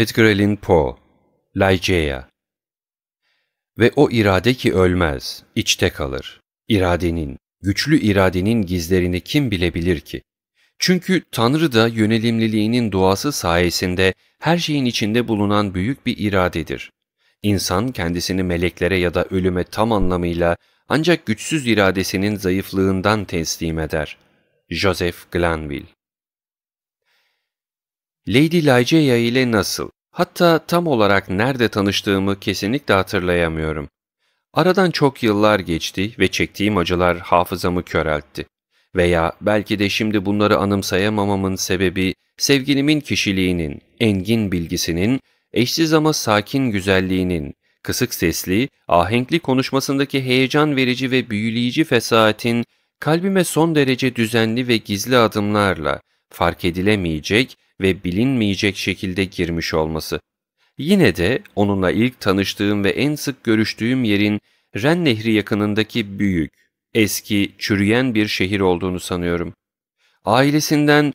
Edgar Allan Poe, Lycaea Ve o irade ki ölmez, içte kalır. İradenin, güçlü iradenin gizlerini kim bilebilir ki? Çünkü Tanrı da yönelimliliğinin duası sayesinde her şeyin içinde bulunan büyük bir iradedir. İnsan kendisini meleklere ya da ölüme tam anlamıyla ancak güçsüz iradesinin zayıflığından teslim eder. Joseph Glanville Lady Lycaea ile nasıl? Hatta tam olarak nerede tanıştığımı kesinlikle hatırlayamıyorum. Aradan çok yıllar geçti ve çektiğim acılar hafızamı köreltti. Veya belki de şimdi bunları anımsayamamamın sebebi sevgilimin kişiliğinin, engin bilgisinin, eşsiz ama sakin güzelliğinin, kısık sesli, ahenkli konuşmasındaki heyecan verici ve büyüleyici fesaatin kalbime son derece düzenli ve gizli adımlarla, fark edilemeyecek ve bilinmeyecek şekilde girmiş olması. Yine de onunla ilk tanıştığım ve en sık görüştüğüm yerin Ren Nehri yakınındaki büyük, eski, çürüyen bir şehir olduğunu sanıyorum. Ailesinden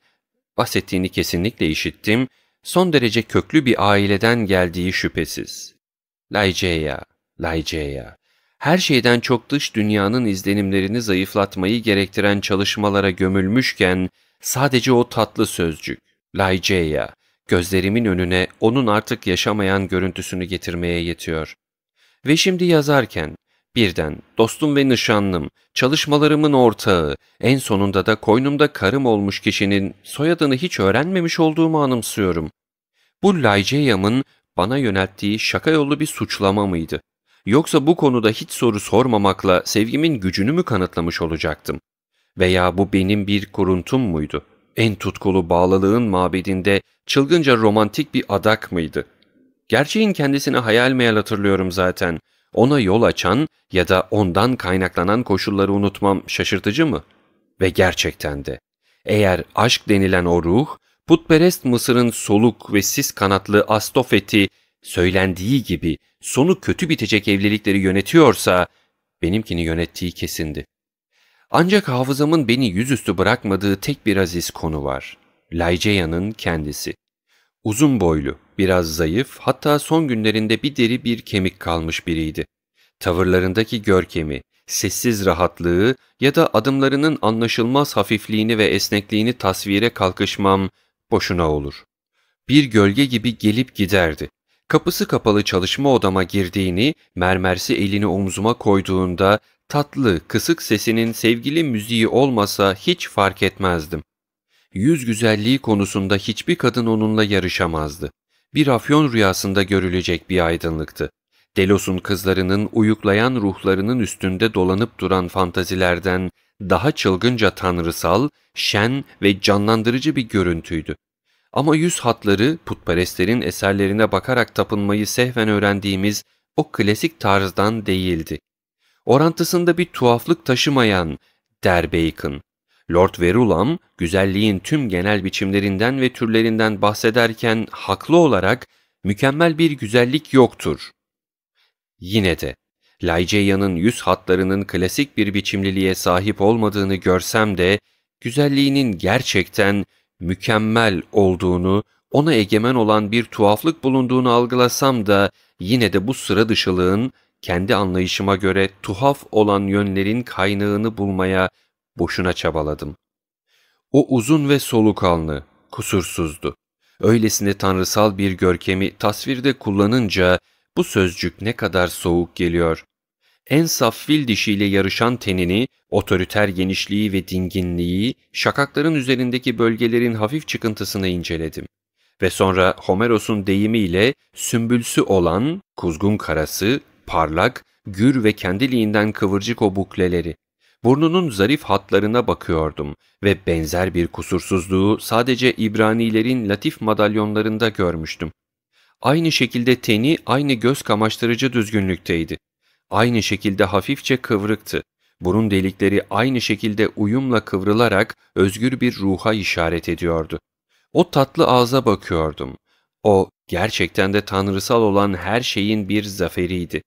bahsettiğini kesinlikle işittim, son derece köklü bir aileden geldiği şüphesiz. Layceya, Layceya, her şeyden çok dış dünyanın izlenimlerini zayıflatmayı gerektiren çalışmalara gömülmüşken, Sadece o tatlı sözcük, Laiceia, gözlerimin önüne onun artık yaşamayan görüntüsünü getirmeye yetiyor. Ve şimdi yazarken birden dostum ve nişanlım, çalışmalarımın ortağı, en sonunda da koynumda karım olmuş kişinin soyadını hiç öğrenmemiş olduğumu anımsıyorum. Bu Laiceyam'ın bana yönelttiği şaka yollu bir suçlama mıydı? Yoksa bu konuda hiç soru sormamakla sevgimin gücünü mü kanıtlamış olacaktım? veya bu benim bir kuruntum muydu? En tutkulu bağlılığın mabedinde çılgınca romantik bir adak mıydı? Gerçeğin kendisini hayal meyal hatırlıyorum zaten. Ona yol açan ya da ondan kaynaklanan koşulları unutmam şaşırtıcı mı? Ve gerçekten de. Eğer aşk denilen o ruh, putperest Mısır'ın soluk ve sis kanatlı Astofet'i söylendiği gibi sonu kötü bitecek evlilikleri yönetiyorsa benimkini yönettiği kesindi. Ancak hafızamın beni yüzüstü bırakmadığı tek bir aziz konu var. Layceya'nın kendisi. Uzun boylu, biraz zayıf, hatta son günlerinde bir deri bir kemik kalmış biriydi. Tavırlarındaki görkemi, sessiz rahatlığı ya da adımlarının anlaşılmaz hafifliğini ve esnekliğini tasvire kalkışmam boşuna olur. Bir gölge gibi gelip giderdi. Kapısı kapalı çalışma odama girdiğini, mermersi elini omzuma koyduğunda Tatlı, kısık sesinin sevgili müziği olmasa hiç fark etmezdim. Yüz güzelliği konusunda hiçbir kadın onunla yarışamazdı. Bir afyon rüyasında görülecek bir aydınlıktı. Delos'un kızlarının uyuklayan ruhlarının üstünde dolanıp duran fantazilerden daha çılgınca tanrısal, şen ve canlandırıcı bir görüntüydü. Ama yüz hatları putperestlerin eserlerine bakarak tapınmayı sehven öğrendiğimiz o klasik tarzdan değildi orantısında bir tuhaflık taşımayan der Bacon. Lord Verulam, güzelliğin tüm genel biçimlerinden ve türlerinden bahsederken haklı olarak mükemmel bir güzellik yoktur. Yine de, Laiceya'nın yüz hatlarının klasik bir biçimliliğe sahip olmadığını görsem de, güzelliğinin gerçekten mükemmel olduğunu, ona egemen olan bir tuhaflık bulunduğunu algılasam da, yine de bu sıra dışılığın kendi anlayışıma göre tuhaf olan yönlerin kaynağını bulmaya boşuna çabaladım. O uzun ve soluk alnı kusursuzdu. Öylesine tanrısal bir görkemi tasvirde kullanınca bu sözcük ne kadar soğuk geliyor. En saf fil dişiyle yarışan tenini, otoriter genişliği ve dinginliği, şakakların üzerindeki bölgelerin hafif çıkıntısını inceledim. Ve sonra Homeros'un deyimiyle sümbülsü olan, kuzgun karası, parlak, gür ve kendiliğinden kıvırcık o bukleleri. Burnunun zarif hatlarına bakıyordum ve benzer bir kusursuzluğu sadece İbranilerin latif madalyonlarında görmüştüm. Aynı şekilde teni aynı göz kamaştırıcı düzgünlükteydi. Aynı şekilde hafifçe kıvrıktı. Burun delikleri aynı şekilde uyumla kıvrılarak özgür bir ruha işaret ediyordu. O tatlı ağza bakıyordum. O gerçekten de tanrısal olan her şeyin bir zaferiydi.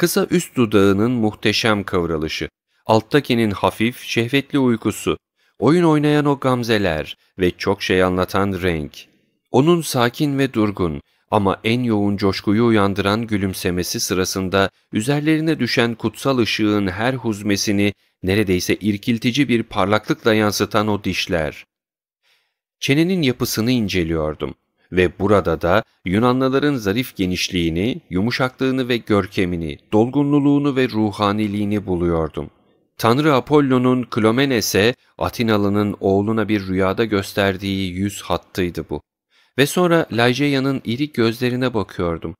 Kısa üst dudağının muhteşem kıvrılışı, alttakinin hafif, şehvetli uykusu, oyun oynayan o gamzeler ve çok şey anlatan renk. Onun sakin ve durgun ama en yoğun coşkuyu uyandıran gülümsemesi sırasında üzerlerine düşen kutsal ışığın her huzmesini neredeyse irkiltici bir parlaklıkla yansıtan o dişler. Çenenin yapısını inceliyordum ve burada da Yunanlıların zarif genişliğini, yumuşaklığını ve görkemini, dolgunluluğunu ve ruhaniliğini buluyordum. Tanrı Apollo'nun Klomenes'e, Atinalı'nın oğluna bir rüyada gösterdiği yüz hattıydı bu. Ve sonra Laijeya'nın iri gözlerine bakıyordum.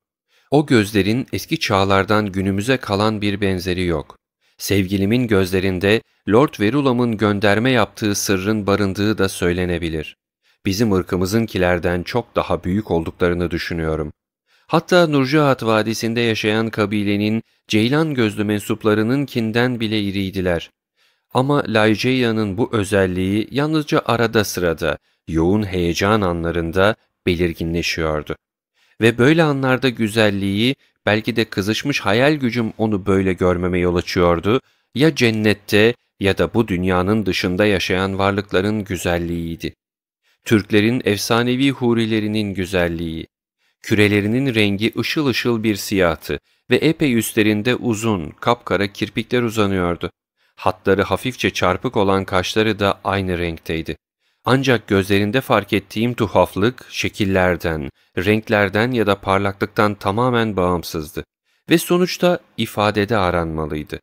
O gözlerin eski çağlardan günümüze kalan bir benzeri yok. Sevgilimin gözlerinde Lord Verulam'ın gönderme yaptığı sırrın barındığı da söylenebilir bizim ırkımızınkilerden çok daha büyük olduklarını düşünüyorum. Hatta Nurcuhat Vadisi'nde yaşayan kabilenin Ceylan gözlü mensuplarınınkinden bile iriydiler. Ama Lajeya'nın bu özelliği yalnızca arada sırada, yoğun heyecan anlarında belirginleşiyordu. Ve böyle anlarda güzelliği, belki de kızışmış hayal gücüm onu böyle görmeme yol açıyordu, ya cennette ya da bu dünyanın dışında yaşayan varlıkların güzelliğiydi. Türklerin efsanevi hurilerinin güzelliği, kürelerinin rengi ışıl ışıl bir siyahtı ve epey üstlerinde uzun, kapkara kirpikler uzanıyordu. Hatları hafifçe çarpık olan kaşları da aynı renkteydi. Ancak gözlerinde fark ettiğim tuhaflık şekillerden, renklerden ya da parlaklıktan tamamen bağımsızdı ve sonuçta ifadede aranmalıydı.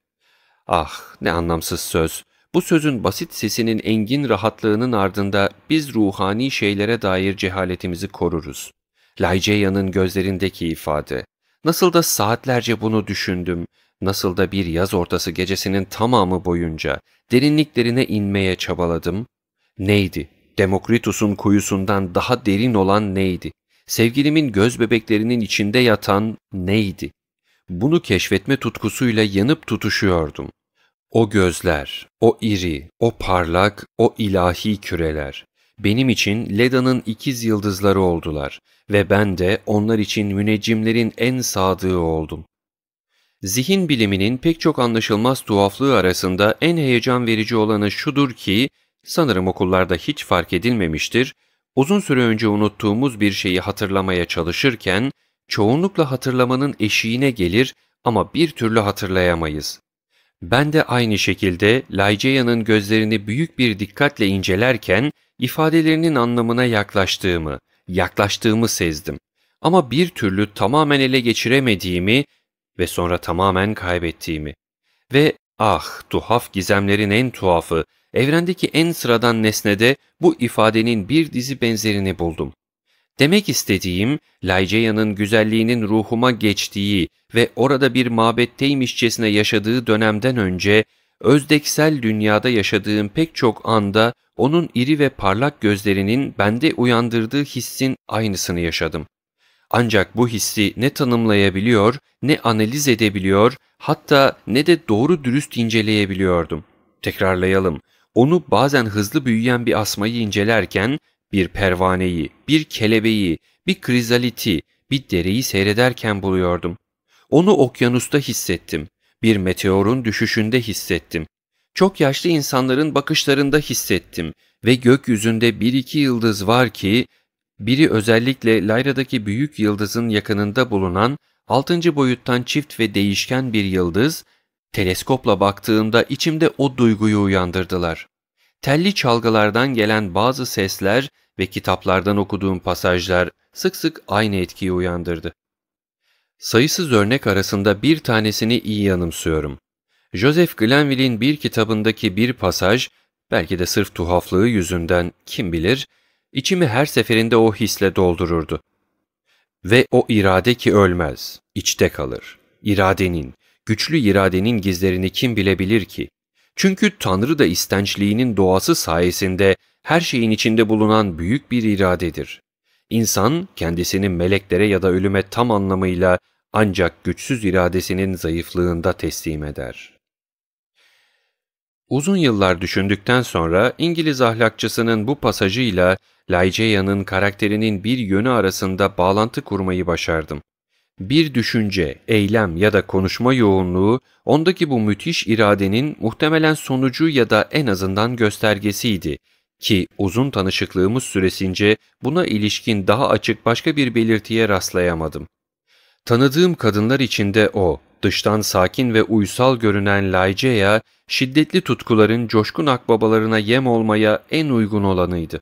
Ah ne anlamsız söz, bu sözün basit sesinin engin rahatlığının ardında biz ruhani şeylere dair cehaletimizi koruruz. Layceya'nın gözlerindeki ifade. Nasıl da saatlerce bunu düşündüm, nasıl da bir yaz ortası gecesinin tamamı boyunca derinliklerine inmeye çabaladım. Neydi? Demokritus'un kuyusundan daha derin olan neydi? Sevgilimin göz bebeklerinin içinde yatan neydi? Bunu keşfetme tutkusuyla yanıp tutuşuyordum. O gözler, o iri, o parlak, o ilahi küreler. Benim için Leda'nın ikiz yıldızları oldular ve ben de onlar için müneccimlerin en sadığı oldum. Zihin biliminin pek çok anlaşılmaz tuhaflığı arasında en heyecan verici olanı şudur ki, sanırım okullarda hiç fark edilmemiştir, uzun süre önce unuttuğumuz bir şeyi hatırlamaya çalışırken, çoğunlukla hatırlamanın eşiğine gelir ama bir türlü hatırlayamayız. Ben de aynı şekilde Layceya'nın gözlerini büyük bir dikkatle incelerken ifadelerinin anlamına yaklaştığımı, yaklaştığımı sezdim. Ama bir türlü tamamen ele geçiremediğimi ve sonra tamamen kaybettiğimi. Ve ah tuhaf gizemlerin en tuhafı, evrendeki en sıradan nesnede bu ifadenin bir dizi benzerini buldum. Demek istediğim, Layceya'nın güzelliğinin ruhuma geçtiği ve orada bir mabetteymişçesine yaşadığı dönemden önce, özdeksel dünyada yaşadığım pek çok anda onun iri ve parlak gözlerinin bende uyandırdığı hissin aynısını yaşadım. Ancak bu hissi ne tanımlayabiliyor, ne analiz edebiliyor, hatta ne de doğru dürüst inceleyebiliyordum. Tekrarlayalım. Onu bazen hızlı büyüyen bir asmayı incelerken bir pervaneyi, bir kelebeği, bir krizaliti, bir dereyi seyrederken buluyordum. Onu okyanusta hissettim. Bir meteorun düşüşünde hissettim. Çok yaşlı insanların bakışlarında hissettim ve gökyüzünde bir iki yıldız var ki, biri özellikle Layra'daki büyük yıldızın yakınında bulunan 6. boyuttan çift ve değişken bir yıldız, teleskopla baktığımda içimde o duyguyu uyandırdılar telli çalgılardan gelen bazı sesler ve kitaplardan okuduğum pasajlar sık sık aynı etkiyi uyandırdı. Sayısız örnek arasında bir tanesini iyi yanımsıyorum. Joseph Glanville'in bir kitabındaki bir pasaj, belki de sırf tuhaflığı yüzünden kim bilir, içimi her seferinde o hisle doldururdu. Ve o irade ki ölmez, içte kalır. İradenin, güçlü iradenin gizlerini kim bilebilir ki? Çünkü Tanrı da istençliğinin doğası sayesinde her şeyin içinde bulunan büyük bir iradedir. İnsan kendisini meleklere ya da ölüme tam anlamıyla ancak güçsüz iradesinin zayıflığında teslim eder. Uzun yıllar düşündükten sonra İngiliz ahlakçısının bu pasajıyla Laiceya'nın karakterinin bir yönü arasında bağlantı kurmayı başardım. Bir düşünce, eylem ya da konuşma yoğunluğu ondaki bu müthiş iradenin muhtemelen sonucu ya da en azından göstergesiydi ki uzun tanışıklığımız süresince buna ilişkin daha açık başka bir belirtiye rastlayamadım. Tanıdığım kadınlar içinde o, dıştan sakin ve uysal görünen Laicea, şiddetli tutkuların coşkun akbabalarına yem olmaya en uygun olanıydı.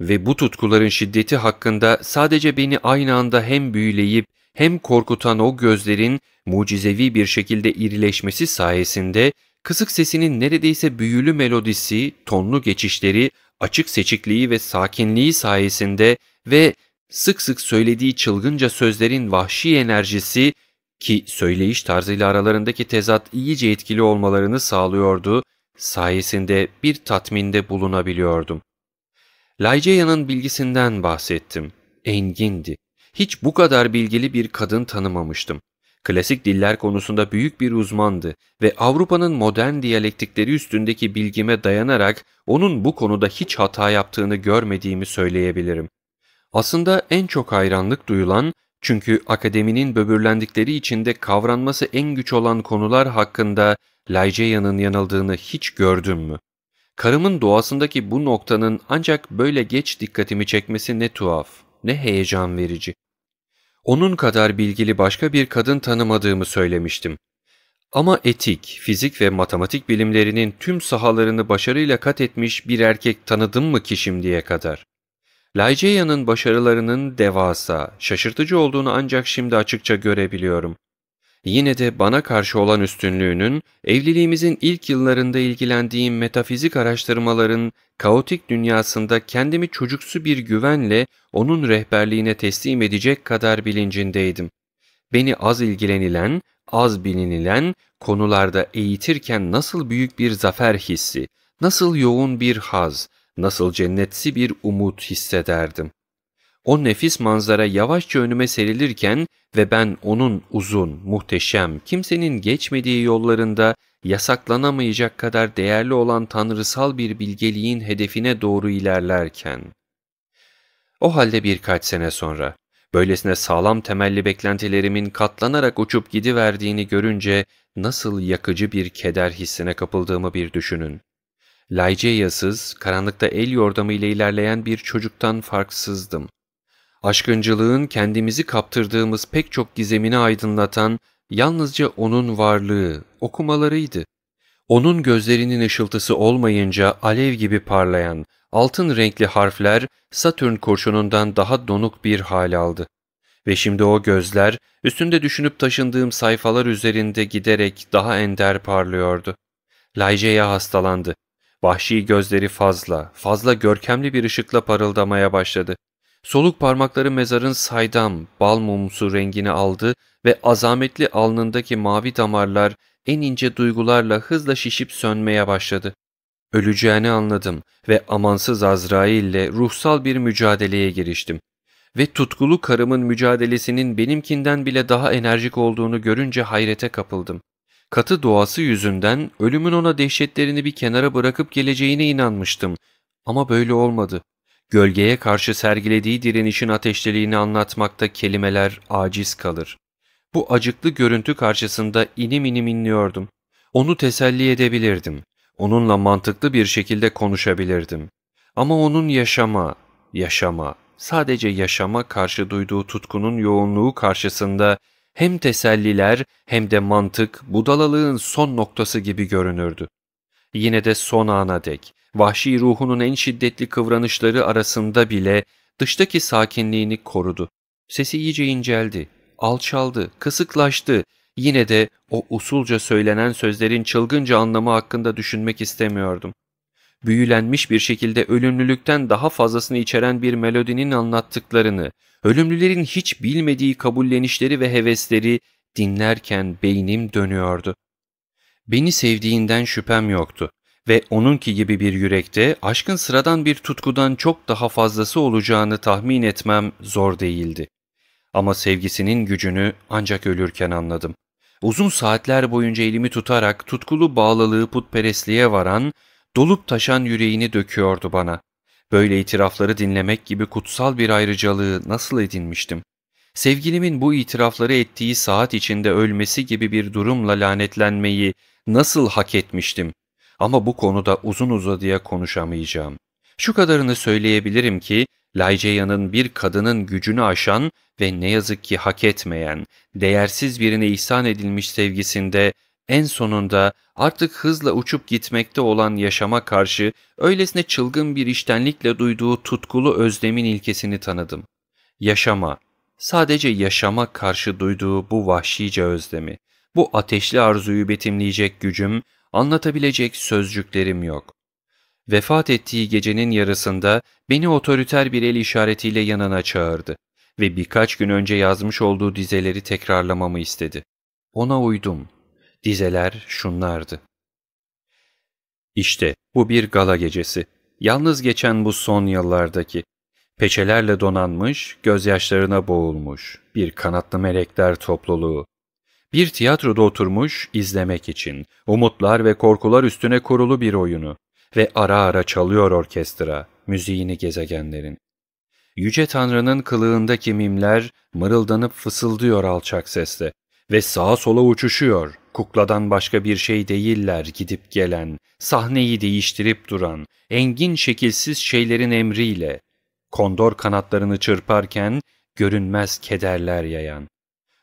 Ve bu tutkuların şiddeti hakkında sadece beni aynı anda hem büyüleyip hem korkutan o gözlerin mucizevi bir şekilde irileşmesi sayesinde kısık sesinin neredeyse büyülü melodisi, tonlu geçişleri, açık seçikliği ve sakinliği sayesinde ve sık sık söylediği çılgınca sözlerin vahşi enerjisi ki söyleyiş tarzıyla aralarındaki tezat iyice etkili olmalarını sağlıyordu, sayesinde bir tatminde bulunabiliyordum. Layceya'nın bilgisinden bahsettim. Engindi. Hiç bu kadar bilgili bir kadın tanımamıştım. Klasik diller konusunda büyük bir uzmandı ve Avrupa'nın modern diyalektikleri üstündeki bilgime dayanarak onun bu konuda hiç hata yaptığını görmediğimi söyleyebilirim. Aslında en çok hayranlık duyulan çünkü akademinin böbürlendikleri içinde kavranması en güç olan konular hakkında Lajeya'nın yanıldığını hiç gördüm mü? Karımın doğasındaki bu noktanın ancak böyle geç dikkatimi çekmesi ne tuhaf, ne heyecan verici onun kadar bilgili başka bir kadın tanımadığımı söylemiştim. Ama etik, fizik ve matematik bilimlerinin tüm sahalarını başarıyla kat etmiş bir erkek tanıdım mı ki şimdiye kadar? Lajeya'nın başarılarının devasa, şaşırtıcı olduğunu ancak şimdi açıkça görebiliyorum yine de bana karşı olan üstünlüğünün, evliliğimizin ilk yıllarında ilgilendiğim metafizik araştırmaların kaotik dünyasında kendimi çocuksu bir güvenle onun rehberliğine teslim edecek kadar bilincindeydim. Beni az ilgilenilen, az bilinilen konularda eğitirken nasıl büyük bir zafer hissi, nasıl yoğun bir haz, nasıl cennetsi bir umut hissederdim. O nefis manzara yavaşça önüme serilirken ve ben onun uzun, muhteşem, kimsenin geçmediği yollarında yasaklanamayacak kadar değerli olan tanrısal bir bilgeliğin hedefine doğru ilerlerken. O halde birkaç sene sonra, böylesine sağlam temelli beklentilerimin katlanarak uçup gidiverdiğini görünce nasıl yakıcı bir keder hissine kapıldığımı bir düşünün. Layceyasız, karanlıkta el yordamı ile ilerleyen bir çocuktan farksızdım aşkıncılığın kendimizi kaptırdığımız pek çok gizemini aydınlatan yalnızca onun varlığı, okumalarıydı. Onun gözlerinin ışıltısı olmayınca alev gibi parlayan, altın renkli harfler Satürn kurşunundan daha donuk bir hal aldı. Ve şimdi o gözler üstünde düşünüp taşındığım sayfalar üzerinde giderek daha ender parlıyordu. Layce'ya hastalandı. Vahşi gözleri fazla, fazla görkemli bir ışıkla parıldamaya başladı. Soluk parmakları mezarın saydam, bal mumsu rengini aldı ve azametli alnındaki mavi damarlar en ince duygularla hızla şişip sönmeye başladı. Öleceğini anladım ve amansız Azrail'le ruhsal bir mücadeleye giriştim. Ve tutkulu karımın mücadelesinin benimkinden bile daha enerjik olduğunu görünce hayrete kapıldım. Katı doğası yüzünden ölümün ona dehşetlerini bir kenara bırakıp geleceğine inanmıştım. Ama böyle olmadı. Gölgeye karşı sergilediği direnişin ateşliliğini anlatmakta kelimeler aciz kalır. Bu acıklı görüntü karşısında inim inim inliyordum. Onu teselli edebilirdim. Onunla mantıklı bir şekilde konuşabilirdim. Ama onun yaşama, yaşama, sadece yaşama karşı duyduğu tutkunun yoğunluğu karşısında hem teselliler hem de mantık budalalığın son noktası gibi görünürdü. Yine de son ana dek vahşi ruhunun en şiddetli kıvranışları arasında bile dıştaki sakinliğini korudu. Sesi iyice inceldi, alçaldı, kısıklaştı. Yine de o usulca söylenen sözlerin çılgınca anlamı hakkında düşünmek istemiyordum. Büyülenmiş bir şekilde ölümlülükten daha fazlasını içeren bir melodinin anlattıklarını, ölümlülerin hiç bilmediği kabullenişleri ve hevesleri dinlerken beynim dönüyordu. Beni sevdiğinden şüphem yoktu ve onunki gibi bir yürekte aşkın sıradan bir tutkudan çok daha fazlası olacağını tahmin etmem zor değildi. Ama sevgisinin gücünü ancak ölürken anladım. Uzun saatler boyunca elimi tutarak tutkulu bağlılığı putperestliğe varan, dolup taşan yüreğini döküyordu bana. Böyle itirafları dinlemek gibi kutsal bir ayrıcalığı nasıl edinmiştim? Sevgilimin bu itirafları ettiği saat içinde ölmesi gibi bir durumla lanetlenmeyi nasıl hak etmiştim? Ama bu konuda uzun uzadıya konuşamayacağım. Şu kadarını söyleyebilirim ki Layceya'nın bir kadının gücünü aşan ve ne yazık ki hak etmeyen, değersiz birine ihsan edilmiş sevgisinde en sonunda artık hızla uçup gitmekte olan yaşama karşı öylesine çılgın bir iştenlikle duyduğu tutkulu özlemin ilkesini tanıdım. Yaşama, sadece yaşama karşı duyduğu bu vahşice özlemi, bu ateşli arzuyu betimleyecek gücüm anlatabilecek sözcüklerim yok. Vefat ettiği gecenin yarısında beni otoriter bir el işaretiyle yanına çağırdı ve birkaç gün önce yazmış olduğu dizeleri tekrarlamamı istedi. Ona uydum. Dizeler şunlardı. İşte bu bir gala gecesi. Yalnız geçen bu son yıllardaki. Peçelerle donanmış, gözyaşlarına boğulmuş bir kanatlı melekler topluluğu. Bir tiyatroda oturmuş izlemek için, umutlar ve korkular üstüne kurulu bir oyunu ve ara ara çalıyor orkestra, müziğini gezegenlerin. Yüce Tanrı'nın kılığındaki mimler mırıldanıp fısıldıyor alçak sesle ve sağa sola uçuşuyor. Kukladan başka bir şey değiller gidip gelen, sahneyi değiştirip duran, engin şekilsiz şeylerin emriyle. Kondor kanatlarını çırparken görünmez kederler yayan.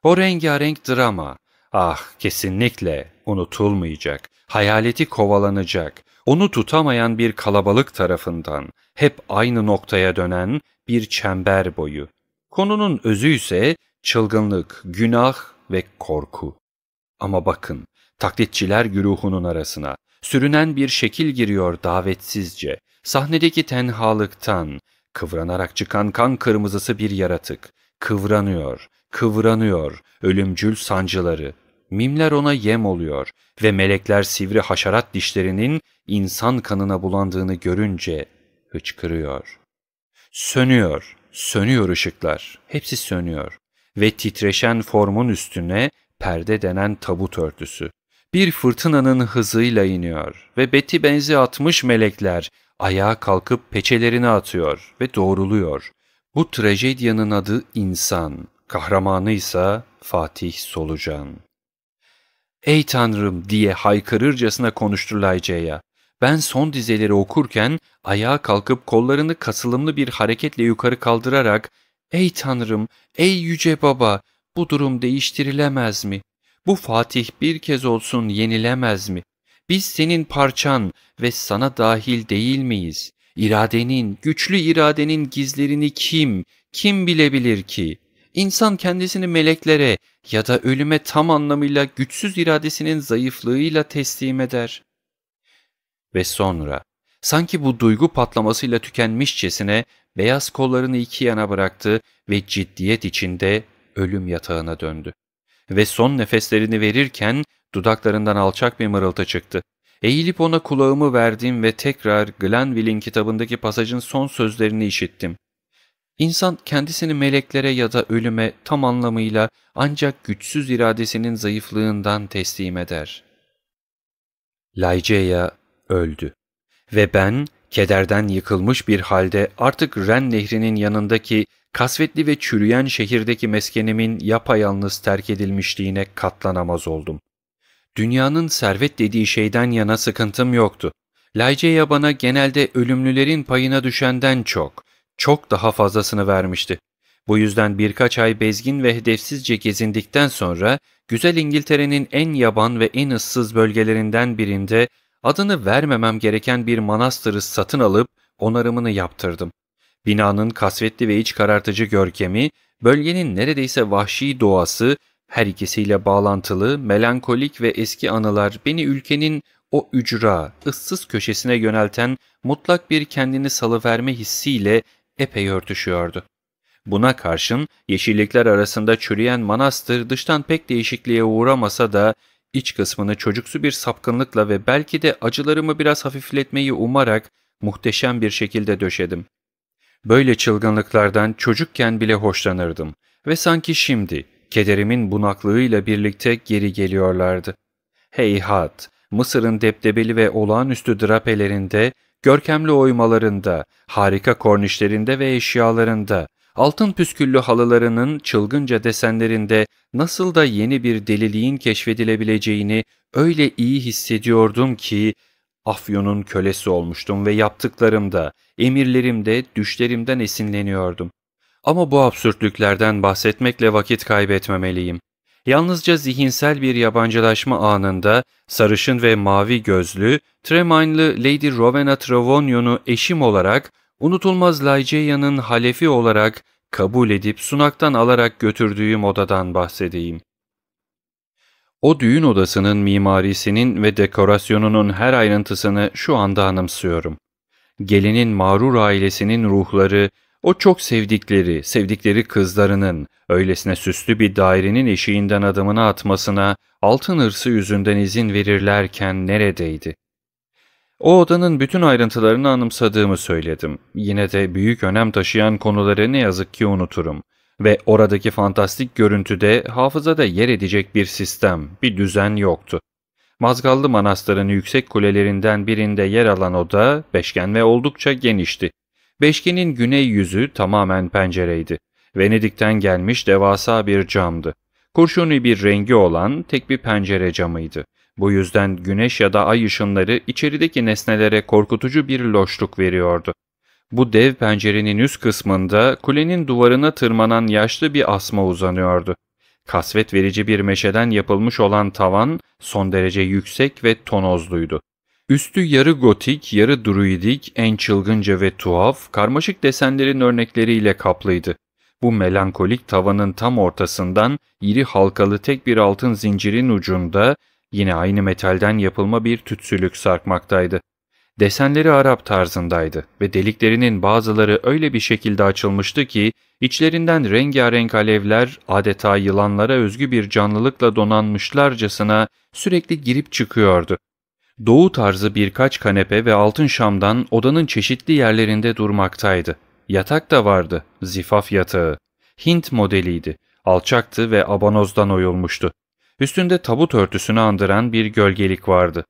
O rengarenk drama, ah kesinlikle unutulmayacak, hayaleti kovalanacak, onu tutamayan bir kalabalık tarafından hep aynı noktaya dönen bir çember boyu. Konunun özü ise çılgınlık, günah ve korku. Ama bakın, taklitçiler güruhunun arasına sürünen bir şekil giriyor davetsizce. Sahnedeki tenhalıktan kıvranarak çıkan kan kırmızısı bir yaratık kıvranıyor, kıvranıyor ölümcül sancıları. Mimler ona yem oluyor ve melekler sivri haşerat dişlerinin insan kanına bulandığını görünce hıçkırıyor. Sönüyor, sönüyor ışıklar, hepsi sönüyor ve titreşen formun üstüne perde denen tabut örtüsü. Bir fırtınanın hızıyla iniyor ve beti benzi atmış melekler ayağa kalkıp peçelerini atıyor ve doğruluyor. Bu trajedyanın adı insan kahramanı ise Fatih Solucan. Ey Tanrım diye haykırırcasına konuştu Layca'ya. Ben son dizeleri okurken ayağa kalkıp kollarını kasılımlı bir hareketle yukarı kaldırarak ''Ey Tanrım, ey Yüce Baba, bu durum değiştirilemez mi? Bu Fatih bir kez olsun yenilemez mi? Biz senin parçan ve sana dahil değil miyiz? İradenin, güçlü iradenin gizlerini kim, kim bilebilir ki? İnsan kendisini meleklere ya da ölüme tam anlamıyla güçsüz iradesinin zayıflığıyla teslim eder. Ve sonra sanki bu duygu patlamasıyla tükenmişçesine beyaz kollarını iki yana bıraktı ve ciddiyet içinde ölüm yatağına döndü. Ve son nefeslerini verirken dudaklarından alçak bir mırıltı çıktı. Eğilip ona kulağımı verdim ve tekrar Glanville'in kitabındaki pasajın son sözlerini işittim. İnsan kendisini meleklere ya da ölüme tam anlamıyla ancak güçsüz iradesinin zayıflığından teslim eder. Layceya öldü ve ben kederden yıkılmış bir halde artık Ren nehrinin yanındaki kasvetli ve çürüyen şehirdeki meskenimin yapayalnız terk edilmişliğine katlanamaz oldum. Dünyanın servet dediği şeyden yana sıkıntım yoktu. Layceya bana genelde ölümlülerin payına düşenden çok, çok daha fazlasını vermişti. Bu yüzden birkaç ay bezgin ve hedefsizce gezindikten sonra güzel İngiltere'nin en yaban ve en ıssız bölgelerinden birinde adını vermemem gereken bir manastırı satın alıp onarımını yaptırdım. Binanın kasvetli ve iç karartıcı görkemi, bölgenin neredeyse vahşi doğası, her ikisiyle bağlantılı, melankolik ve eski anılar beni ülkenin o ücra, ıssız köşesine yönelten mutlak bir kendini salıverme hissiyle epey örtüşüyordu. Buna karşın yeşillikler arasında çürüyen manastır dıştan pek değişikliğe uğramasa da iç kısmını çocuksu bir sapkınlıkla ve belki de acılarımı biraz hafifletmeyi umarak muhteşem bir şekilde döşedim. Böyle çılgınlıklardan çocukken bile hoşlanırdım ve sanki şimdi kederimin bunaklığıyla birlikte geri geliyorlardı. Heyhat, Mısır'ın deptebeli ve olağanüstü drapelerinde görkemli oymalarında, harika kornişlerinde ve eşyalarında, altın püsküllü halılarının çılgınca desenlerinde nasıl da yeni bir deliliğin keşfedilebileceğini öyle iyi hissediyordum ki, Afyon'un kölesi olmuştum ve yaptıklarımda, emirlerimde, düşlerimden esinleniyordum. Ama bu absürtlüklerden bahsetmekle vakit kaybetmemeliyim. Yalnızca zihinsel bir yabancılaşma anında sarışın ve mavi gözlü, Tremine'lı Lady Rowena Trevonyon'u eşim olarak, unutulmaz Lyceia'nın halefi olarak kabul edip sunaktan alarak götürdüğüm odadan bahsedeyim. O düğün odasının mimarisinin ve dekorasyonunun her ayrıntısını şu anda anımsıyorum. Gelinin mağrur ailesinin ruhları o çok sevdikleri, sevdikleri kızlarının öylesine süslü bir dairenin eşiğinden adımını atmasına altın hırsı yüzünden izin verirlerken neredeydi? O odanın bütün ayrıntılarını anımsadığımı söyledim. Yine de büyük önem taşıyan konuları ne yazık ki unuturum. Ve oradaki fantastik görüntüde hafızada yer edecek bir sistem, bir düzen yoktu. Mazgallı Manastır'ın yüksek kulelerinden birinde yer alan oda beşgen ve oldukça genişti. Beşkenin güney yüzü tamamen pencereydi. Venedik'ten gelmiş devasa bir camdı. Kurşuni bir rengi olan tek bir pencere camıydı. Bu yüzden güneş ya da ay ışınları içerideki nesnelere korkutucu bir loşluk veriyordu. Bu dev pencerenin üst kısmında kulenin duvarına tırmanan yaşlı bir asma uzanıyordu. Kasvet verici bir meşeden yapılmış olan tavan son derece yüksek ve tonozluydu. Üstü yarı gotik, yarı druidik, en çılgınca ve tuhaf, karmaşık desenlerin örnekleriyle kaplıydı. Bu melankolik tavanın tam ortasından iri halkalı tek bir altın zincirin ucunda yine aynı metalden yapılma bir tütsülük sarkmaktaydı. Desenleri Arap tarzındaydı ve deliklerinin bazıları öyle bir şekilde açılmıştı ki içlerinden rengarenk alevler adeta yılanlara özgü bir canlılıkla donanmışlarcasına sürekli girip çıkıyordu doğu tarzı birkaç kanepe ve altın şamdan odanın çeşitli yerlerinde durmaktaydı. Yatak da vardı, zifaf yatağı. Hint modeliydi, alçaktı ve abanozdan oyulmuştu. Üstünde tabut örtüsünü andıran bir gölgelik vardı.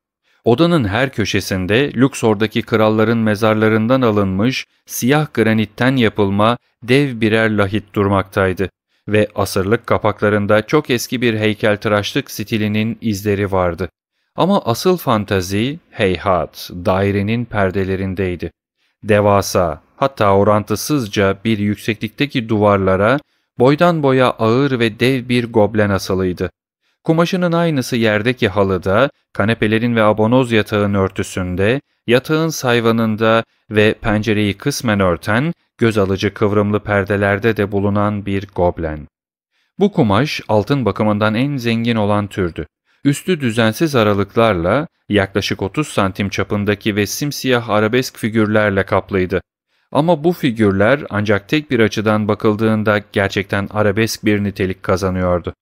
Odanın her köşesinde Luxor'daki kralların mezarlarından alınmış siyah granitten yapılma dev birer lahit durmaktaydı ve asırlık kapaklarında çok eski bir heykeltıraşlık stilinin izleri vardı. Ama asıl fantazi heyhat, dairenin perdelerindeydi. Devasa, hatta orantısızca bir yükseklikteki duvarlara boydan boya ağır ve dev bir goblen asılıydı. Kumaşının aynısı yerdeki halıda, kanepelerin ve abonoz yatağın örtüsünde, yatağın sayvanında ve pencereyi kısmen örten, göz alıcı kıvrımlı perdelerde de bulunan bir goblen. Bu kumaş altın bakımından en zengin olan türdü üstü düzensiz aralıklarla, yaklaşık 30 santim çapındaki ve simsiyah arabesk figürlerle kaplıydı. Ama bu figürler ancak tek bir açıdan bakıldığında gerçekten arabesk bir nitelik kazanıyordu.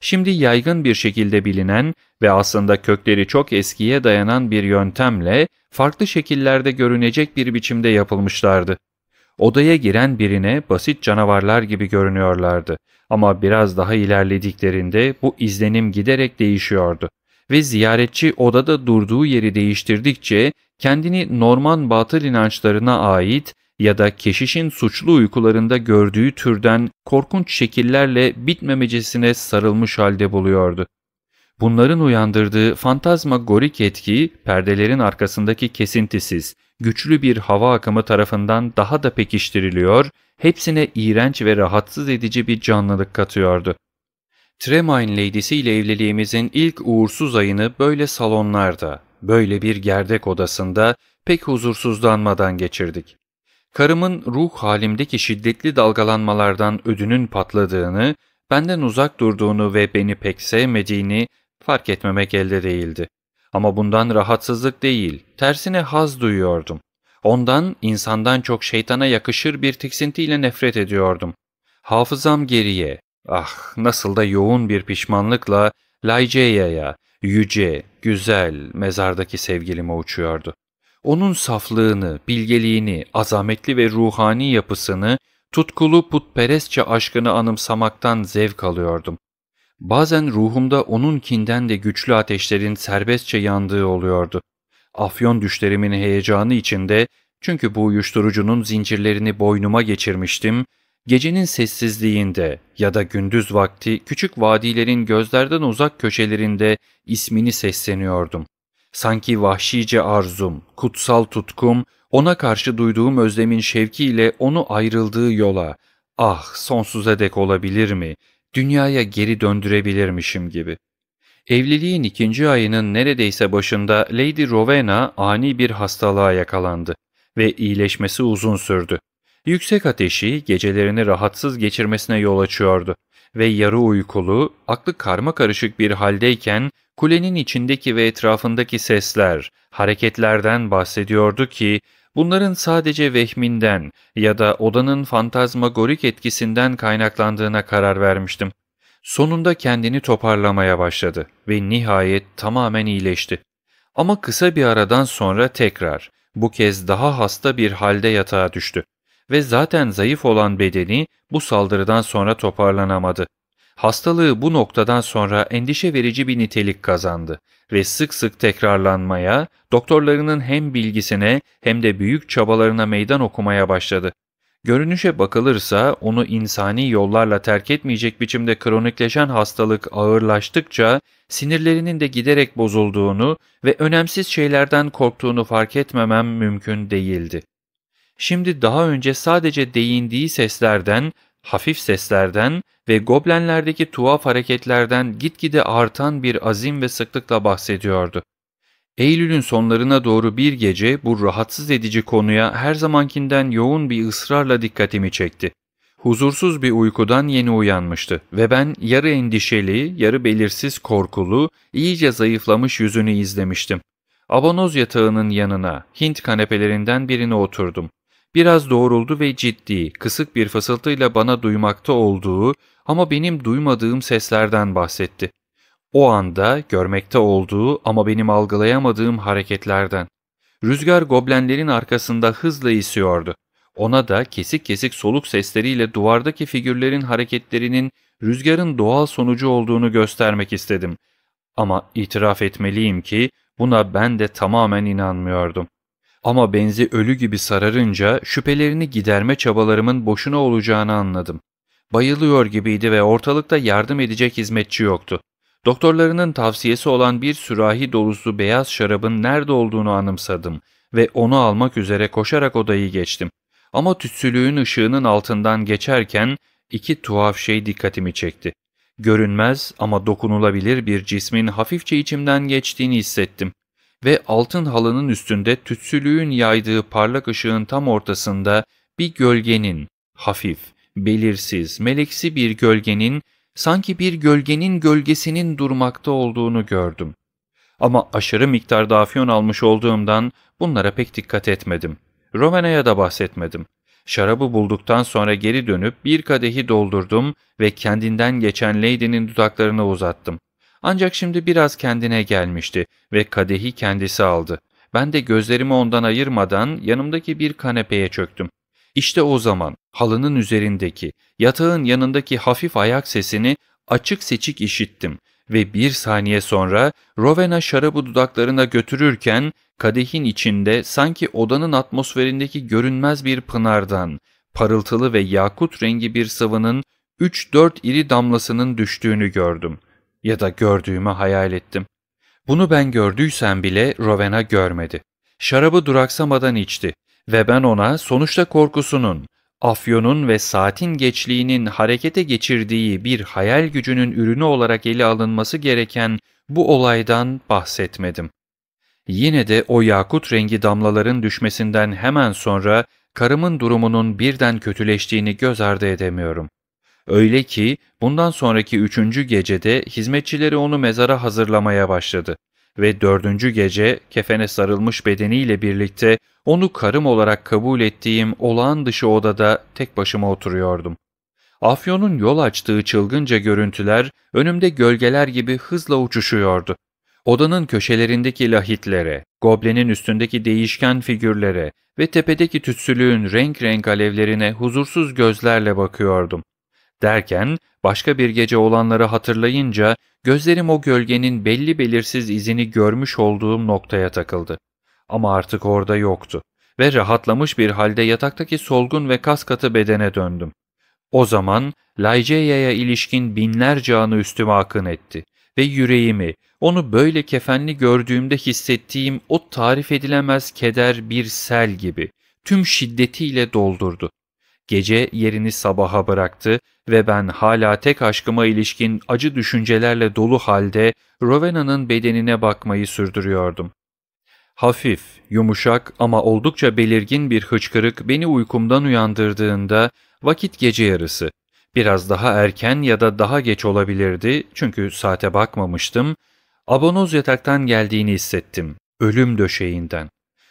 Şimdi yaygın bir şekilde bilinen ve aslında kökleri çok eskiye dayanan bir yöntemle farklı şekillerde görünecek bir biçimde yapılmışlardı odaya giren birine basit canavarlar gibi görünüyorlardı. Ama biraz daha ilerlediklerinde bu izlenim giderek değişiyordu ve ziyaretçi odada durduğu yeri değiştirdikçe kendini Norman batıl inançlarına ait ya da keşişin suçlu uykularında gördüğü türden korkunç şekillerle bitmemecesine sarılmış halde buluyordu. Bunların uyandırdığı fantazma fantazmagorik etki perdelerin arkasındaki kesintisiz, güçlü bir hava akımı tarafından daha da pekiştiriliyor, hepsine iğrenç ve rahatsız edici bir canlılık katıyordu. Tremaine Ladiesi ile evliliğimizin ilk uğursuz ayını böyle salonlarda, böyle bir gerdek odasında pek huzursuzlanmadan geçirdik. Karımın ruh halimdeki şiddetli dalgalanmalardan ödünün patladığını, benden uzak durduğunu ve beni pek sevmediğini fark etmemek elde değildi. Ama bundan rahatsızlık değil, tersine haz duyuyordum. Ondan, insandan çok şeytana yakışır bir tiksintiyle nefret ediyordum. Hafızam geriye, ah nasıl da yoğun bir pişmanlıkla Layceya'ya, yüce, güzel mezardaki sevgilime uçuyordu. Onun saflığını, bilgeliğini, azametli ve ruhani yapısını, tutkulu putperestçe aşkını anımsamaktan zevk alıyordum. Bazen ruhumda onunkinden de güçlü ateşlerin serbestçe yandığı oluyordu. Afyon düşlerimin heyecanı içinde, çünkü bu uyuşturucunun zincirlerini boynuma geçirmiştim, gecenin sessizliğinde ya da gündüz vakti küçük vadilerin gözlerden uzak köşelerinde ismini sesleniyordum. Sanki vahşice arzum, kutsal tutkum, ona karşı duyduğum özlemin şevkiyle onu ayrıldığı yola, ah sonsuza dek olabilir mi, dünyaya geri döndürebilirmişim gibi. Evliliğin ikinci ayının neredeyse başında Lady Rowena ani bir hastalığa yakalandı ve iyileşmesi uzun sürdü. Yüksek ateşi gecelerini rahatsız geçirmesine yol açıyordu ve yarı uykulu, aklı karma karışık bir haldeyken kulenin içindeki ve etrafındaki sesler, hareketlerden bahsediyordu ki Bunların sadece vehminden ya da odanın fantazmagorik etkisinden kaynaklandığına karar vermiştim. Sonunda kendini toparlamaya başladı ve nihayet tamamen iyileşti. Ama kısa bir aradan sonra tekrar, bu kez daha hasta bir halde yatağa düştü ve zaten zayıf olan bedeni bu saldırıdan sonra toparlanamadı hastalığı bu noktadan sonra endişe verici bir nitelik kazandı ve sık sık tekrarlanmaya, doktorlarının hem bilgisine hem de büyük çabalarına meydan okumaya başladı. Görünüşe bakılırsa onu insani yollarla terk etmeyecek biçimde kronikleşen hastalık ağırlaştıkça sinirlerinin de giderek bozulduğunu ve önemsiz şeylerden korktuğunu fark etmemem mümkün değildi. Şimdi daha önce sadece değindiği seslerden hafif seslerden ve goblenlerdeki tuhaf hareketlerden gitgide artan bir azim ve sıklıkla bahsediyordu. Eylül'ün sonlarına doğru bir gece bu rahatsız edici konuya her zamankinden yoğun bir ısrarla dikkatimi çekti. Huzursuz bir uykudan yeni uyanmıştı ve ben yarı endişeli, yarı belirsiz korkulu, iyice zayıflamış yüzünü izlemiştim. Abonoz yatağının yanına, Hint kanepelerinden birine oturdum. Biraz doğruldu ve ciddi, kısık bir fısıltıyla bana duymakta olduğu ama benim duymadığım seslerden bahsetti. O anda görmekte olduğu ama benim algılayamadığım hareketlerden. Rüzgar goblenlerin arkasında hızla isiyordu. Ona da kesik kesik soluk sesleriyle duvardaki figürlerin hareketlerinin rüzgarın doğal sonucu olduğunu göstermek istedim. Ama itiraf etmeliyim ki buna ben de tamamen inanmıyordum. Ama benzi ölü gibi sararınca şüphelerini giderme çabalarımın boşuna olacağını anladım. Bayılıyor gibiydi ve ortalıkta yardım edecek hizmetçi yoktu. Doktorlarının tavsiyesi olan bir sürahi dolusu beyaz şarabın nerede olduğunu anımsadım ve onu almak üzere koşarak odayı geçtim. Ama tütsülüğün ışığının altından geçerken iki tuhaf şey dikkatimi çekti. Görünmez ama dokunulabilir bir cismin hafifçe içimden geçtiğini hissettim ve altın halının üstünde tütsülüğün yaydığı parlak ışığın tam ortasında bir gölgenin, hafif, belirsiz, meleksi bir gölgenin, sanki bir gölgenin gölgesinin durmakta olduğunu gördüm. Ama aşırı miktarda afyon almış olduğumdan bunlara pek dikkat etmedim. Romana'ya da bahsetmedim. Şarabı bulduktan sonra geri dönüp bir kadehi doldurdum ve kendinden geçen Lady'nin dudaklarına uzattım. Ancak şimdi biraz kendine gelmişti ve kadehi kendisi aldı. Ben de gözlerimi ondan ayırmadan yanımdaki bir kanepeye çöktüm. İşte o zaman halının üzerindeki, yatağın yanındaki hafif ayak sesini açık seçik işittim ve bir saniye sonra Rowena şarabı dudaklarına götürürken kadehin içinde sanki odanın atmosferindeki görünmez bir pınardan, parıltılı ve yakut rengi bir sıvının 3-4 iri damlasının düştüğünü gördüm ya da gördüğümü hayal ettim. Bunu ben gördüysem bile Rowena görmedi. Şarabı duraksamadan içti ve ben ona sonuçta korkusunun, afyonun ve saatin geçliğinin harekete geçirdiği bir hayal gücünün ürünü olarak ele alınması gereken bu olaydan bahsetmedim. Yine de o yakut rengi damlaların düşmesinden hemen sonra karımın durumunun birden kötüleştiğini göz ardı edemiyorum. Öyle ki bundan sonraki üçüncü gecede hizmetçileri onu mezara hazırlamaya başladı ve dördüncü gece kefene sarılmış bedeniyle birlikte onu karım olarak kabul ettiğim olağan dışı odada tek başıma oturuyordum. Afyon'un yol açtığı çılgınca görüntüler önümde gölgeler gibi hızla uçuşuyordu. Odanın köşelerindeki lahitlere, goblenin üstündeki değişken figürlere ve tepedeki tütsülüğün renk renk alevlerine huzursuz gözlerle bakıyordum. Derken başka bir gece olanları hatırlayınca gözlerim o gölgenin belli belirsiz izini görmüş olduğum noktaya takıldı. Ama artık orada yoktu ve rahatlamış bir halde yataktaki solgun ve kas katı bedene döndüm. O zaman Layceya'ya ilişkin binlerce anı üstüme akın etti ve yüreğimi, onu böyle kefenli gördüğümde hissettiğim o tarif edilemez keder bir sel gibi tüm şiddetiyle doldurdu. Gece yerini sabaha bıraktı ve ben hala tek aşkıma ilişkin acı düşüncelerle dolu halde Rowena'nın bedenine bakmayı sürdürüyordum. Hafif, yumuşak ama oldukça belirgin bir hıçkırık beni uykumdan uyandırdığında vakit gece yarısı. Biraz daha erken ya da daha geç olabilirdi çünkü saate bakmamıştım. Abonoz yataktan geldiğini hissettim. Ölüm döşeğinden.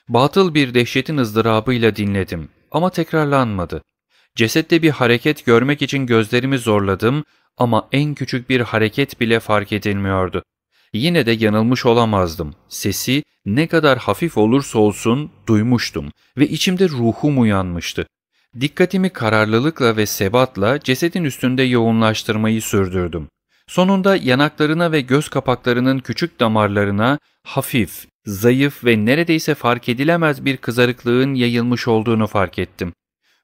Batıl bir dehşetin ızdırabıyla dinledim ama tekrarlanmadı. Cesette bir hareket görmek için gözlerimi zorladım ama en küçük bir hareket bile fark edilmiyordu. Yine de yanılmış olamazdım. Sesi ne kadar hafif olursa olsun duymuştum ve içimde ruhum uyanmıştı. Dikkatimi kararlılıkla ve sebatla cesedin üstünde yoğunlaştırmayı sürdürdüm. Sonunda yanaklarına ve göz kapaklarının küçük damarlarına hafif, zayıf ve neredeyse fark edilemez bir kızarıklığın yayılmış olduğunu fark ettim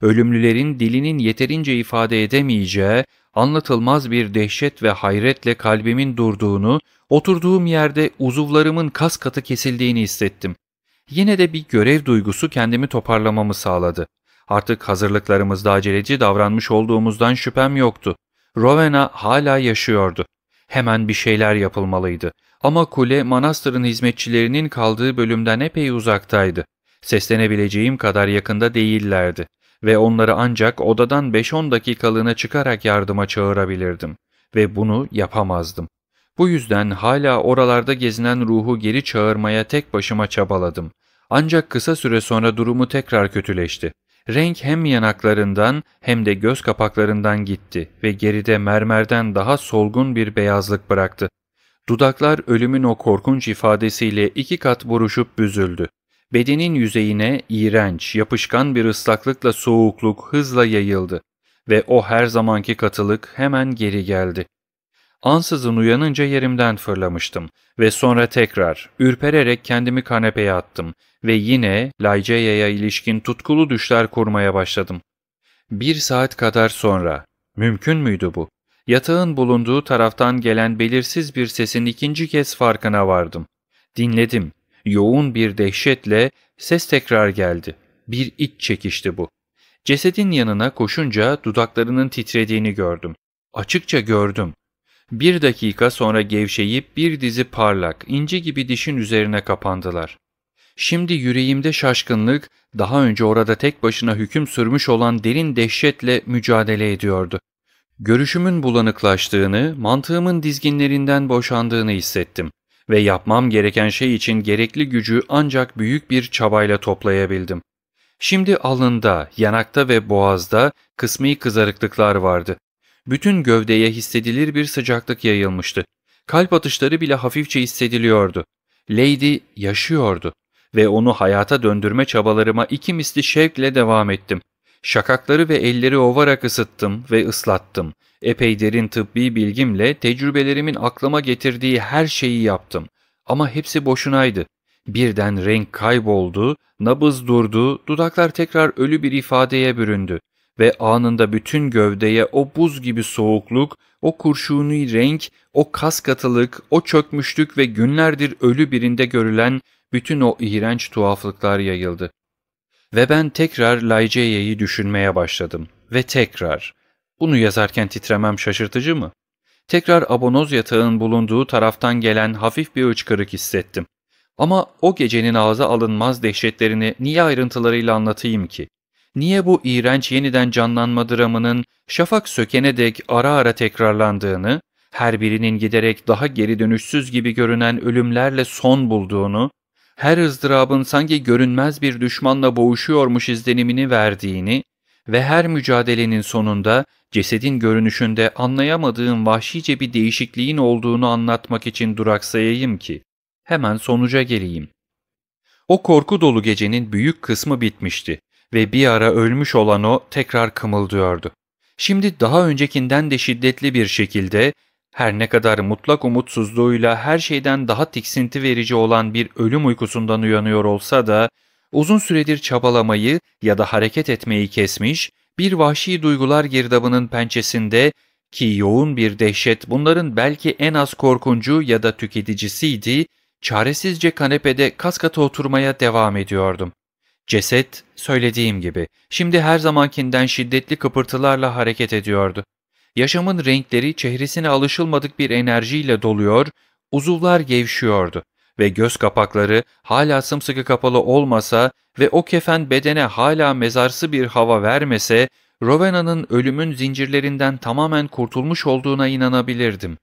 ölümlülerin dilinin yeterince ifade edemeyeceği, anlatılmaz bir dehşet ve hayretle kalbimin durduğunu, oturduğum yerde uzuvlarımın kas katı kesildiğini hissettim. Yine de bir görev duygusu kendimi toparlamamı sağladı. Artık hazırlıklarımızda aceleci davranmış olduğumuzdan şüphem yoktu. Rowena hala yaşıyordu. Hemen bir şeyler yapılmalıydı. Ama kule manastırın hizmetçilerinin kaldığı bölümden epey uzaktaydı. Seslenebileceğim kadar yakında değillerdi ve onları ancak odadan 5-10 dakikalığına çıkarak yardıma çağırabilirdim ve bunu yapamazdım. Bu yüzden hala oralarda gezinen ruhu geri çağırmaya tek başıma çabaladım. Ancak kısa süre sonra durumu tekrar kötüleşti. Renk hem yanaklarından hem de göz kapaklarından gitti ve geride mermerden daha solgun bir beyazlık bıraktı. Dudaklar ölümün o korkunç ifadesiyle iki kat buruşup büzüldü bedenin yüzeyine iğrenç, yapışkan bir ıslaklıkla soğukluk hızla yayıldı ve o her zamanki katılık hemen geri geldi. Ansızın uyanınca yerimden fırlamıştım ve sonra tekrar ürpererek kendimi kanepeye attım ve yine Layceya'ya ilişkin tutkulu düşler kurmaya başladım. Bir saat kadar sonra, mümkün müydü bu? Yatağın bulunduğu taraftan gelen belirsiz bir sesin ikinci kez farkına vardım. Dinledim Yoğun bir dehşetle ses tekrar geldi. Bir iç çekişti bu. Cesedin yanına koşunca dudaklarının titrediğini gördüm. Açıkça gördüm. Bir dakika sonra gevşeyip bir dizi parlak, inci gibi dişin üzerine kapandılar. Şimdi yüreğimde şaşkınlık, daha önce orada tek başına hüküm sürmüş olan derin dehşetle mücadele ediyordu. Görüşümün bulanıklaştığını, mantığımın dizginlerinden boşandığını hissettim ve yapmam gereken şey için gerekli gücü ancak büyük bir çabayla toplayabildim. Şimdi alında, yanakta ve boğazda kısmi kızarıklıklar vardı. Bütün gövdeye hissedilir bir sıcaklık yayılmıştı. Kalp atışları bile hafifçe hissediliyordu. Lady yaşıyordu ve onu hayata döndürme çabalarıma iki misli şevkle devam ettim. Şakakları ve elleri ovarak ısıttım ve ıslattım. Epey derin tıbbi bilgimle tecrübelerimin aklıma getirdiği her şeyi yaptım. Ama hepsi boşunaydı. Birden renk kayboldu, nabız durdu, dudaklar tekrar ölü bir ifadeye büründü ve anında bütün gövdeye o buz gibi soğukluk, o kurşuni renk, o kas katılık, o çökmüşlük ve günlerdir ölü birinde görülen bütün o iğrenç tuhaflıklar yayıldı. Ve ben tekrar Layceye'yi düşünmeye başladım. Ve tekrar. Bunu yazarken titremem şaşırtıcı mı? Tekrar abonoz yatağın bulunduğu taraftan gelen hafif bir hıçkırık hissettim. Ama o gecenin ağza alınmaz dehşetlerini niye ayrıntılarıyla anlatayım ki? Niye bu iğrenç yeniden canlanma dramının şafak sökene dek ara ara tekrarlandığını, her birinin giderek daha geri dönüşsüz gibi görünen ölümlerle son bulduğunu, her ızdırabın sanki görünmez bir düşmanla boğuşuyormuş izlenimini verdiğini ve her mücadelenin sonunda cesedin görünüşünde anlayamadığım vahşice bir değişikliğin olduğunu anlatmak için duraksayayım ki hemen sonuca geleyim. O korku dolu gecenin büyük kısmı bitmişti ve bir ara ölmüş olan o tekrar kımıldıyordu. Şimdi daha öncekinden de şiddetli bir şekilde her ne kadar mutlak umutsuzluğuyla her şeyden daha tiksinti verici olan bir ölüm uykusundan uyanıyor olsa da, uzun süredir çabalamayı ya da hareket etmeyi kesmiş, bir vahşi duygular girdabının pençesinde ki yoğun bir dehşet bunların belki en az korkuncu ya da tüketicisiydi, çaresizce kanepede kaskata oturmaya devam ediyordum. Ceset, söylediğim gibi, şimdi her zamankinden şiddetli kıpırtılarla hareket ediyordu. Yaşamın renkleri çehresine alışılmadık bir enerjiyle doluyor, uzuvlar gevşiyordu ve göz kapakları hala sımsıkı kapalı olmasa ve o kefen bedene hala mezarsı bir hava vermese, Rowena'nın ölümün zincirlerinden tamamen kurtulmuş olduğuna inanabilirdim.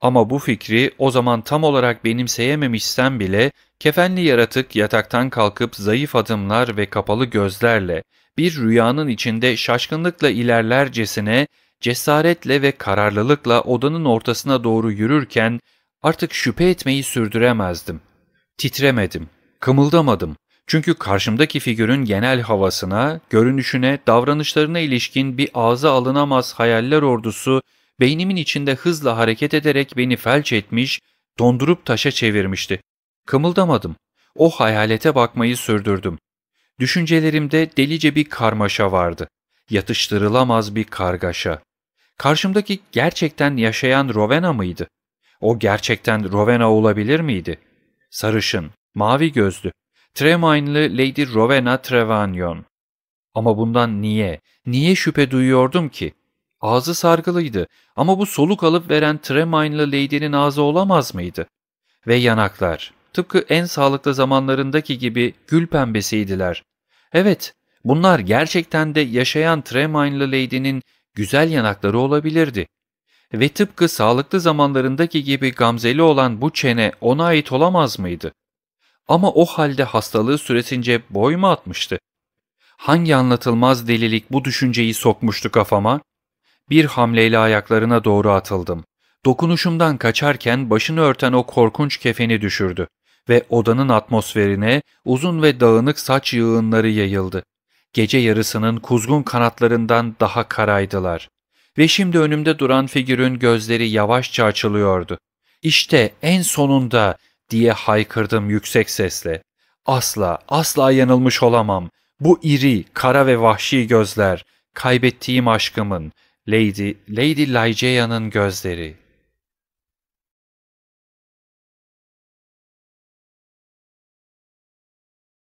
Ama bu fikri o zaman tam olarak benimseyememişsem bile kefenli yaratık yataktan kalkıp zayıf adımlar ve kapalı gözlerle bir rüyanın içinde şaşkınlıkla ilerlercesine cesaretle ve kararlılıkla odanın ortasına doğru yürürken artık şüphe etmeyi sürdüremezdim. Titremedim, kımıldamadım. Çünkü karşımdaki figürün genel havasına, görünüşüne, davranışlarına ilişkin bir ağza alınamaz hayaller ordusu beynimin içinde hızla hareket ederek beni felç etmiş, dondurup taşa çevirmişti. Kımıldamadım. O hayalete bakmayı sürdürdüm. Düşüncelerimde delice bir karmaşa vardı. Yatıştırılamaz bir kargaşa. Karşımdaki gerçekten yaşayan Rowena mıydı? O gerçekten Rowena olabilir miydi? Sarışın, mavi gözlü, Tremine'lı Lady Rowena Trevanyon. Ama bundan niye, niye şüphe duyuyordum ki? Ağzı sargılıydı ama bu soluk alıp veren Tremine'lı Lady'nin ağzı olamaz mıydı? Ve yanaklar, tıpkı en sağlıklı zamanlarındaki gibi gül pembesiydiler. Evet, bunlar gerçekten de yaşayan Tremine'lı Lady'nin güzel yanakları olabilirdi. Ve tıpkı sağlıklı zamanlarındaki gibi gamzeli olan bu çene ona ait olamaz mıydı? Ama o halde hastalığı süresince boy mu atmıştı? Hangi anlatılmaz delilik bu düşünceyi sokmuştu kafama? Bir hamleyle ayaklarına doğru atıldım. Dokunuşumdan kaçarken başını örten o korkunç kefeni düşürdü ve odanın atmosferine uzun ve dağınık saç yığınları yayıldı gece yarısının kuzgun kanatlarından daha karaydılar. Ve şimdi önümde duran figürün gözleri yavaşça açılıyordu. İşte en sonunda diye haykırdım yüksek sesle. Asla, asla yanılmış olamam. Bu iri, kara ve vahşi gözler, kaybettiğim aşkımın, Lady, Lady Lygea'nın gözleri.''